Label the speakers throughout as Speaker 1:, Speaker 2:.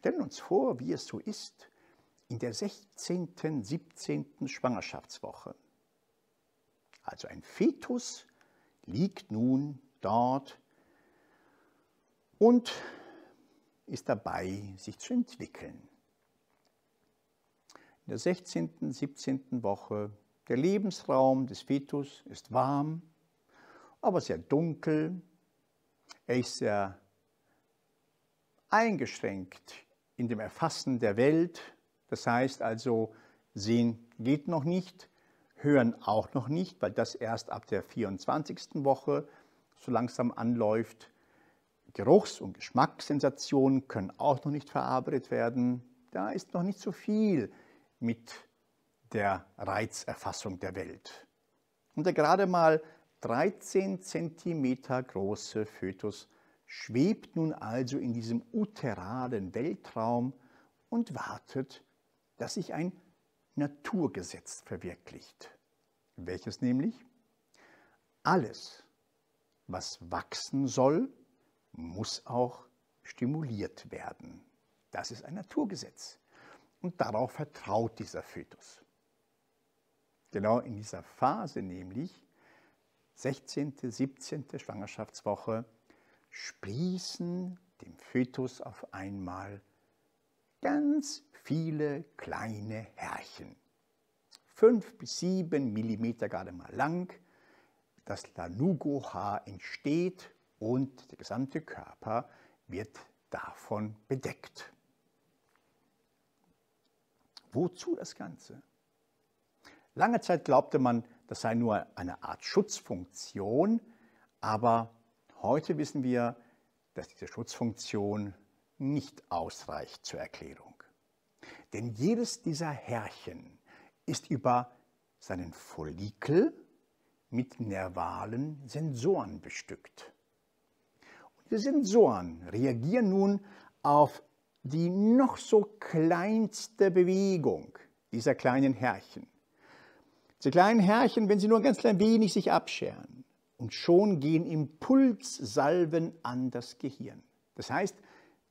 Speaker 1: stellen uns vor, wie es so ist in der 16., 17. Schwangerschaftswoche. Also ein Fetus liegt nun dort und ist dabei, sich zu entwickeln. In der 16., 17. Woche, der Lebensraum des Fetus ist warm, aber sehr dunkel. Er ist sehr eingeschränkt in dem Erfassen der Welt. Das heißt also, sehen geht noch nicht, hören auch noch nicht, weil das erst ab der 24. Woche so langsam anläuft. Geruchs- und Geschmackssensationen können auch noch nicht verarbeitet werden. Da ist noch nicht so viel mit der Reizerfassung der Welt. Und der gerade mal 13 cm große Fötus schwebt nun also in diesem uteralen Weltraum und wartet, dass sich ein Naturgesetz verwirklicht. Welches nämlich? Alles, was wachsen soll, muss auch stimuliert werden. Das ist ein Naturgesetz. Und darauf vertraut dieser Fötus. Genau in dieser Phase nämlich, 16., 17. Schwangerschaftswoche, sprießen dem Fötus auf einmal ganz viele kleine Härchen. Fünf bis sieben Millimeter gerade mal lang. Das Lanugo-Haar entsteht und der gesamte Körper wird davon bedeckt. Wozu das Ganze? Lange Zeit glaubte man, das sei nur eine Art Schutzfunktion, aber Heute wissen wir, dass diese Schutzfunktion nicht ausreicht zur Erklärung. Denn jedes dieser Härchen ist über seinen Follikel mit nervalen Sensoren bestückt. Und diese Sensoren reagieren nun auf die noch so kleinste Bewegung dieser kleinen Härchen. Diese kleinen Härchen, wenn sie nur ganz klein wenig sich abscheren, und schon gehen Impulssalven an das Gehirn. Das heißt,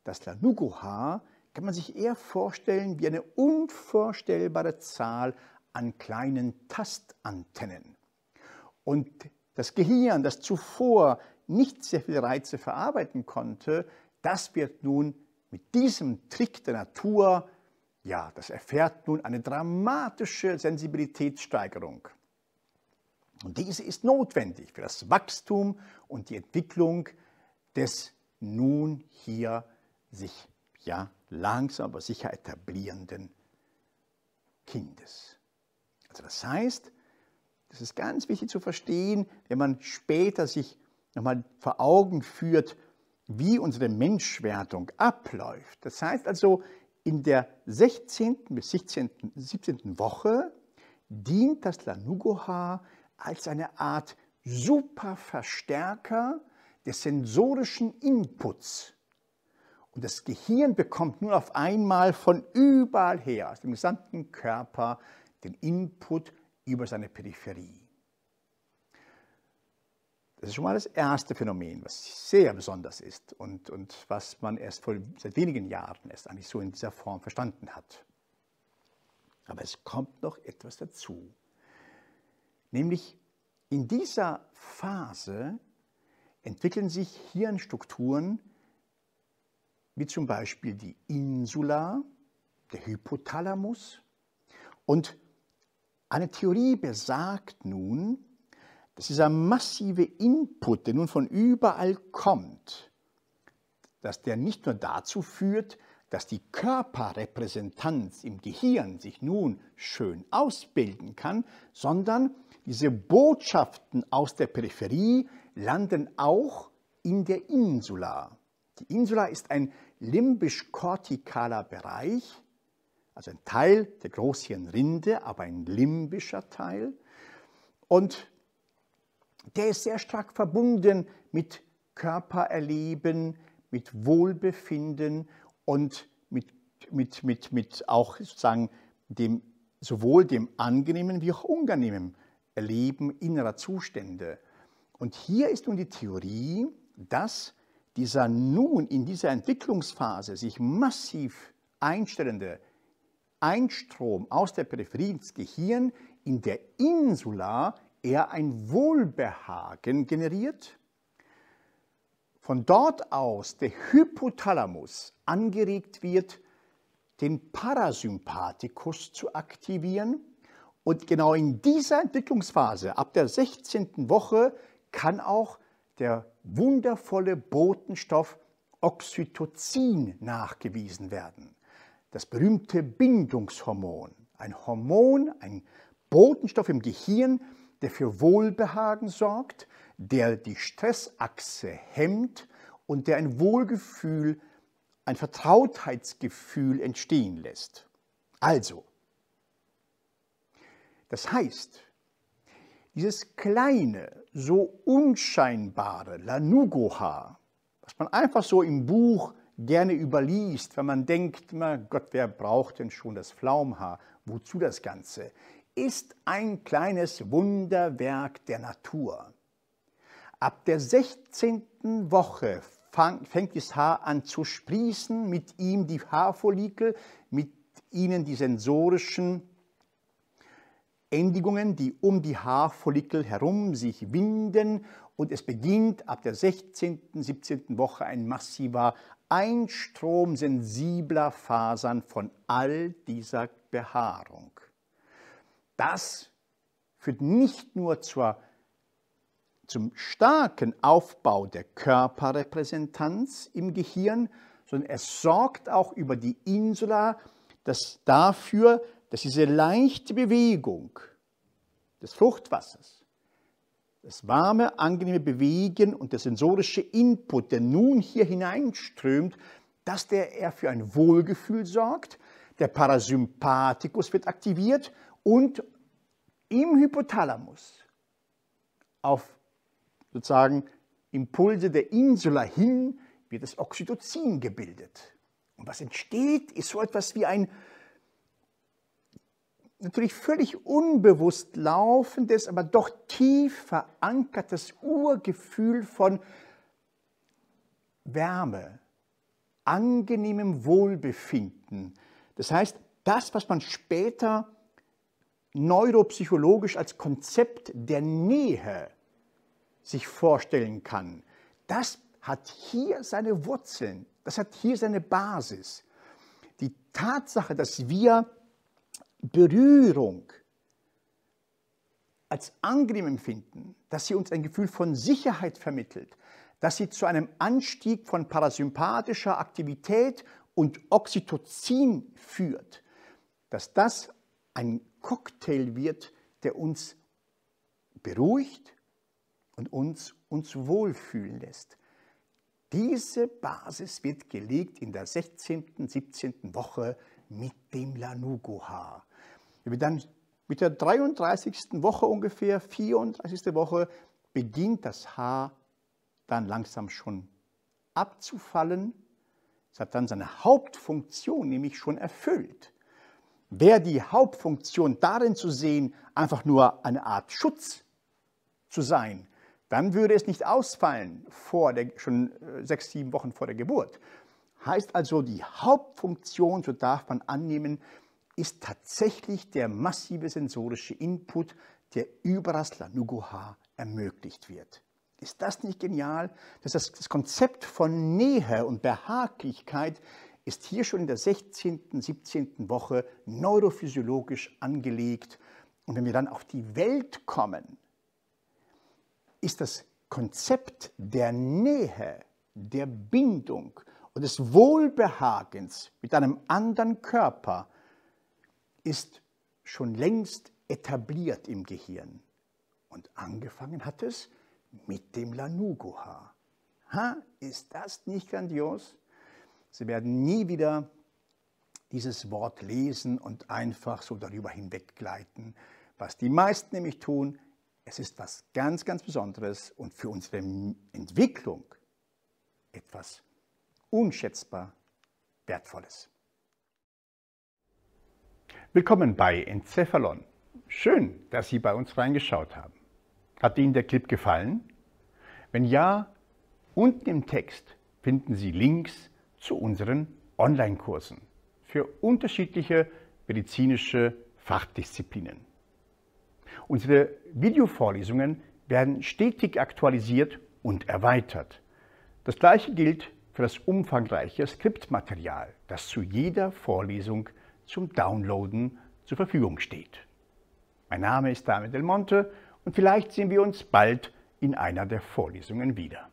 Speaker 1: das Lanugo-Haar kann man sich eher vorstellen wie eine unvorstellbare Zahl an kleinen Tastantennen. Und das Gehirn, das zuvor nicht sehr viele Reize verarbeiten konnte, das wird nun mit diesem Trick der Natur, ja, das erfährt nun eine dramatische Sensibilitätssteigerung. Und diese ist notwendig für das Wachstum und die Entwicklung des nun hier sich ja langsam aber sicher etablierenden Kindes. Also das heißt, das ist ganz wichtig zu verstehen, wenn man später sich nochmal vor Augen führt, wie unsere Menschwertung abläuft. Das heißt also, in der 16. bis 17. Woche dient das Lanugoha als eine Art Superverstärker des sensorischen Inputs. Und das Gehirn bekommt nun auf einmal von überall her, aus dem gesamten Körper, den Input über seine Peripherie. Das ist schon mal das erste Phänomen, was sehr besonders ist und, und was man erst vor, seit wenigen Jahren erst eigentlich so in dieser Form verstanden hat. Aber es kommt noch etwas dazu. Nämlich in dieser Phase entwickeln sich Hirnstrukturen wie zum Beispiel die Insula, der Hypothalamus. Und eine Theorie besagt nun, dass dieser massive Input, der nun von überall kommt, dass der nicht nur dazu führt, dass die Körperrepräsentanz im Gehirn sich nun schön ausbilden kann, sondern diese Botschaften aus der Peripherie landen auch in der Insula. Die Insula ist ein limbisch-kortikaler Bereich, also ein Teil der Großhirnrinde, aber ein limbischer Teil. Und der ist sehr stark verbunden mit Körpererleben, mit Wohlbefinden und mit, mit, mit, mit auch sozusagen dem, sowohl dem angenehmen wie auch unangenehmen Erleben innerer Zustände. Und hier ist nun die Theorie, dass dieser nun in dieser Entwicklungsphase sich massiv einstellende Einstrom aus der Peripherie ins Gehirn in der Insula eher ein Wohlbehagen generiert von dort aus der Hypothalamus angeregt wird, den Parasympathikus zu aktivieren. Und genau in dieser Entwicklungsphase, ab der 16. Woche, kann auch der wundervolle Botenstoff Oxytocin nachgewiesen werden. Das berühmte Bindungshormon, ein Hormon, ein Botenstoff im Gehirn, der für Wohlbehagen sorgt, der die Stressachse hemmt und der ein Wohlgefühl, ein Vertrautheitsgefühl entstehen lässt. Also, das heißt, dieses kleine, so unscheinbare Lanugoha, was man einfach so im Buch gerne überliest, wenn man denkt, mein Gott, wer braucht denn schon das Pflaumhaar? Wozu das Ganze? ist ein kleines Wunderwerk der Natur. Ab der 16. Woche fängt das Haar an zu sprießen, mit ihm die Haarfollikel, mit ihnen die sensorischen Endigungen, die um die Haarfollikel herum sich winden und es beginnt ab der 16., 17. Woche ein massiver Einstrom sensibler Fasern von all dieser Behaarung. Das führt nicht nur zur, zum starken Aufbau der Körperrepräsentanz im Gehirn, sondern es sorgt auch über die Insula dass dafür, dass diese leichte Bewegung des Fruchtwassers, das warme, angenehme Bewegen und der sensorische Input, der nun hier hineinströmt, dass der eher für ein Wohlgefühl sorgt. Der Parasympathikus wird aktiviert und im Hypothalamus auf sozusagen Impulse der Insula hin wird das Oxytocin gebildet. Und was entsteht, ist so etwas wie ein natürlich völlig unbewusst laufendes, aber doch tief verankertes Urgefühl von Wärme, angenehmem Wohlbefinden. Das heißt, das, was man später neuropsychologisch als Konzept der Nähe sich vorstellen kann, das hat hier seine Wurzeln, das hat hier seine Basis. Die Tatsache, dass wir Berührung als angenehm empfinden, dass sie uns ein Gefühl von Sicherheit vermittelt, dass sie zu einem Anstieg von parasympathischer Aktivität und Oxytocin führt, dass das ein Cocktail wird, der uns beruhigt und uns, uns wohlfühlen lässt. Diese Basis wird gelegt in der 16., 17. Woche mit dem Lanugo-Haar. Wenn wir dann mit der 33. Woche ungefähr, 34. Woche, beginnt das Haar dann langsam schon abzufallen. Es hat dann seine Hauptfunktion nämlich schon erfüllt wäre die Hauptfunktion darin zu sehen, einfach nur eine Art Schutz zu sein, dann würde es nicht ausfallen vor der, schon äh, sechs, sieben Wochen vor der Geburt. Heißt also, die Hauptfunktion, so darf man annehmen, ist tatsächlich der massive sensorische Input, der über das Lanugoha ermöglicht wird. Ist das nicht genial, dass das, das Konzept von Nähe und Behaglichkeit ist hier schon in der 16., 17. Woche neurophysiologisch angelegt. Und wenn wir dann auf die Welt kommen, ist das Konzept der Nähe, der Bindung und des Wohlbehagens mit einem anderen Körper ist schon längst etabliert im Gehirn. Und angefangen hat es mit dem Lanugo-Haar. Ha, ist das nicht grandios? Sie werden nie wieder dieses Wort lesen und einfach so darüber hinweggleiten. Was die meisten nämlich tun, es ist was ganz, ganz Besonderes und für unsere Entwicklung etwas unschätzbar Wertvolles. Willkommen bei Encephalon. Schön, dass Sie bei uns reingeschaut haben. Hat Ihnen der Clip gefallen? Wenn ja, unten im Text finden Sie Links zu unseren Online-Kursen für unterschiedliche medizinische Fachdisziplinen. Unsere Videovorlesungen werden stetig aktualisiert und erweitert. Das gleiche gilt für das umfangreiche Skriptmaterial, das zu jeder Vorlesung zum Downloaden zur Verfügung steht. Mein Name ist David Del Monte und vielleicht sehen wir uns bald in einer der Vorlesungen wieder.